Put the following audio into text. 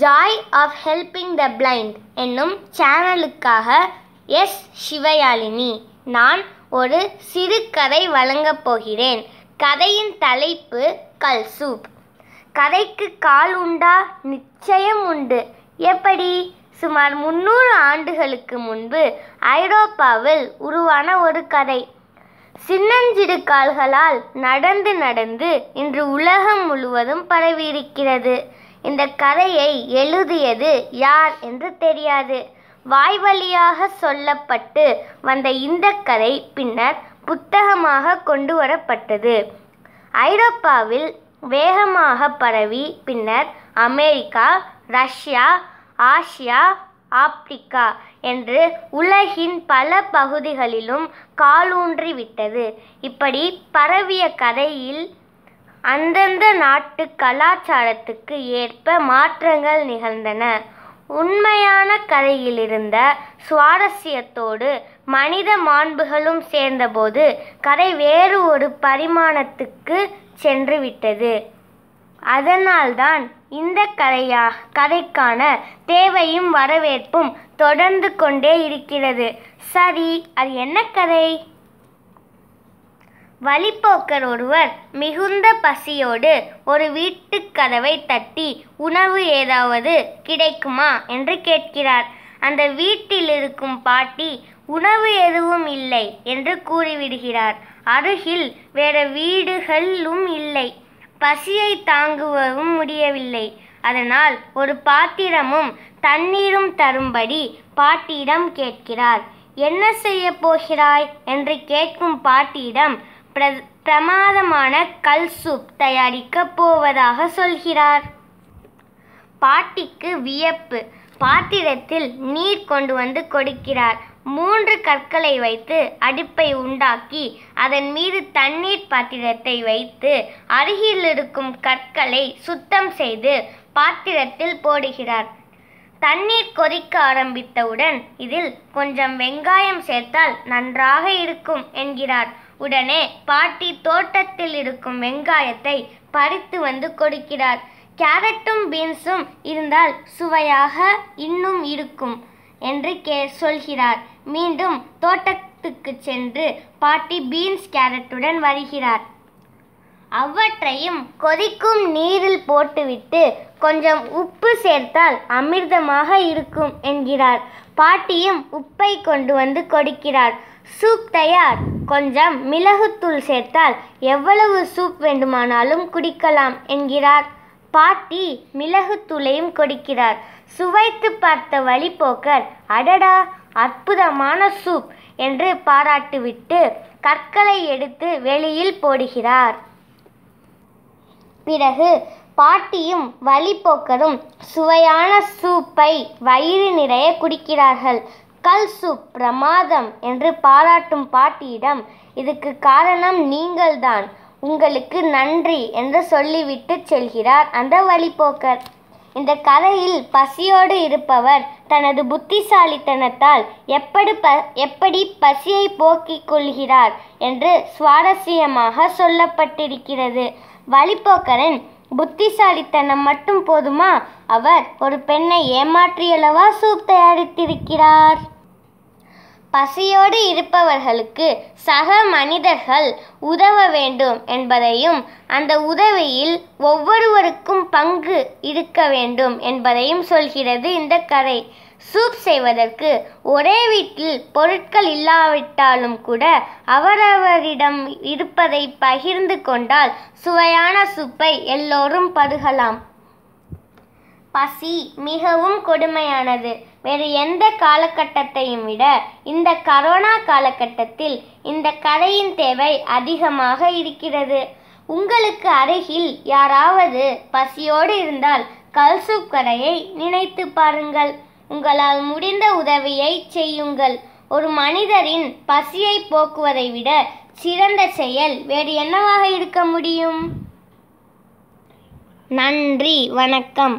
Joy of helping the blind என்னும் சேனலுக்காக S சிவயாலினி நான் ஒரு சிறு கதை வழங்கப் போகிறேன் கதையின் தலைப்பு கல் சூப் கதைக்கு கால் உண்டா நிச்சயம் உண்டு எப்படி சுமார் முன்னூறு ஆண்டுகளுக்கு முன்பு ஐரோப்பாவில் உருவான ஒரு கதை சின்னஞ்சிறு கால்களால் நடந்து நடந்து இன்று உலகம் முழுவதும் பரவியிருக்கிறது இந்த கதையை எழுதியது யார் என்று தெரியாது வாய்வழியாக சொல்லப்பட்டு வந்த இந்த கதை பின்னர் புத்தகமாக கொண்டு வரப்பட்டது ஐரோப்பாவில் வேகமாக பரவி பின்னர் அமெரிக்கா ரஷ்யா ஆசியா ஆப்பிரிக்கா என்று உலகின் பல பகுதிகளிலும் காலூன்றிவிட்டது இப்படி பரவிய கதையில் அந்தந்த நாட்டு கலாச்சாரத்துக்கு ஏற்ப மாற்றங்கள் நிகழ்ந்தன உண்மையான கதையிலிருந்த சுவாரஸ்யத்தோடு மனித மாண்புகளும் சேர்ந்தபோது கதை வேறு ஒரு பரிமாணத்துக்கு சென்று விட்டது அதனால்தான் இந்த கதையா கதைக்கான தேவையும் வரவேற்பும் தொடர்ந்து கொண்டே இருக்கிறது சரி அது என்ன கதை வழிப்போக்கர் ஒருவர் மிகுந்த பசியோடு ஒரு வீட்டுக் கதவை தட்டி உணவு ஏதாவது கிடைக்குமா என்று கேட்கிறார் அந்த வீட்டில் இருக்கும் பாட்டி உணவு எதுவும் இல்லை என்று கூறிவிடுகிறார் அருகில் வேற வீடுகளும் இல்லை பசியை தாங்குவதும் முடியவில்லை அதனால் ஒரு பாத்திரமும் தண்ணீரும் தரும்படி பாட்டியிடம் கேட்கிறார் என்ன செய்ய போகிறாய் என்று கேட்கும் பாட்டியிடம் பிர பிரமாதமான கல் சூப் தயாரிக்கப் போவதாக சொல்கிறார் பாட்டிக்கு வியப்பு பாத்திரத்தில் நீர் கொண்டு வந்து கொடுக்கிறார் மூன்று கற்களை வைத்து அடுப்பை உண்டாக்கி அதன் மீது தண்ணீர் பாத்திரத்தை வைத்து அருகில் இருக்கும் கற்களை சுத்தம் செய்து பாத்திரத்தில் போடுகிறார் தண்ணீர் கொதிக்க ஆரம்பித்தவுடன் இதில் கொஞ்சம் வெங்காயம் சேர்த்தால் நன்றாக இருக்கும் என்கிறார் உடனே பாட்டி தோட்டத்தில் இருக்கும் வெங்காயத்தை பறித்து வந்து கொடுக்கிறார் கேரட்டும் பீன்ஸும் இருந்தால் சுவையாக இன்னும் இருக்கும் என்று கே சொல்கிறார் மீண்டும் தோட்டத்துக்கு சென்று பாட்டி பீன்ஸ் கேரட்டுடன் வருகிறார் அவற்றையும் கொதிக்கும் நீரில் போட்டுவிட்டு கொஞ்சம் உப்பு சேர்த்தால் அமிர்தமாக இருக்கும் என்கிறார் பாட்டியும் உப்பை கொண்டு வந்து கொடுக்கிறார் சூப் தயார் கொஞ்சம் மிளகுத்தூள் சேர்த்தால் எவ்வளவு சூப் வேண்டுமானாலும் குடிக்கலாம் என்கிறார் பாட்டி மிளகுத்தூளையும் கொடுக்கிறார் சுவைத்து பார்த்த வழிபோக்கர் அடடா அற்புதமான சூப் என்று பாராட்டுவிட்டு கற்களை எடுத்து வெளியில் போடுகிறார் பிறகு பாட்டியும் வழிப்போக்கரும் சுவையான சூப்பை வயிறு நிறைய குடிக்கிறார்கள் கல் சூப் பிரமாதம் என்று பாராட்டும் பாட்டியிடம் இதுக்கு காரணம் நீங்கள்தான் உங்களுக்கு நன்றி என்று சொல்லிவிட்டு செல்கிறார் அந்த வழிப்போக்கர் இந்த கதையில் பசியோடு இருப்பவர் தனது புத்திசாலித்தனத்தால் எப்படி ப எப்படி பசியை போக்கிக் கொள்கிறார் என்று சுவாரஸ்யமாக சொல்லப்பட்டிருக்கிறது வழிப்போக்கரன் புத்திசாலித்தனம் மட்டும் போதுமா அவர் ஒரு பெண்ணை ஏமாற்றியளவா சூப் தயாரித்திருக்கிறார் பசியோடு இருப்பவர்களுக்கு சக மனிதர்கள் உதவ வேண்டும் என்பதையும் அந்த உதவியில் ஒவ்வொருவருக்கும் பங்கு இருக்க வேண்டும் என்பதையும் சொல்கிறது இந்த கதை சூப் செய்வதற்கு ஒரே வீட்டில் பொருட்கள் இல்லாவிட்டாலும் கூட அவரவரிடம் இருப்பதை பகிர்ந்து கொண்டால் சுவையான சூப்பை எல்லோரும் பருகலாம் பசி மிகவும் கொடுமையானது வேறு எந்த காலகட்டத்தையும் விட இந்த கரோனா காலகட்டத்தில் இந்த கதையின் தேவை அதிகமாக இருக்கிறது உங்களுக்கு அருகில் யாராவது பசியோடு இருந்தால் கல் கடையை நினைத்து பாருங்கள் உங்களால் முடிந்த உதவியை செய்யுங்கள் ஒரு மனிதரின் பசியை போக்குவதை விட சிறந்த செயல் வேறு என்னவாக இருக்க முடியும் நன்றி வணக்கம்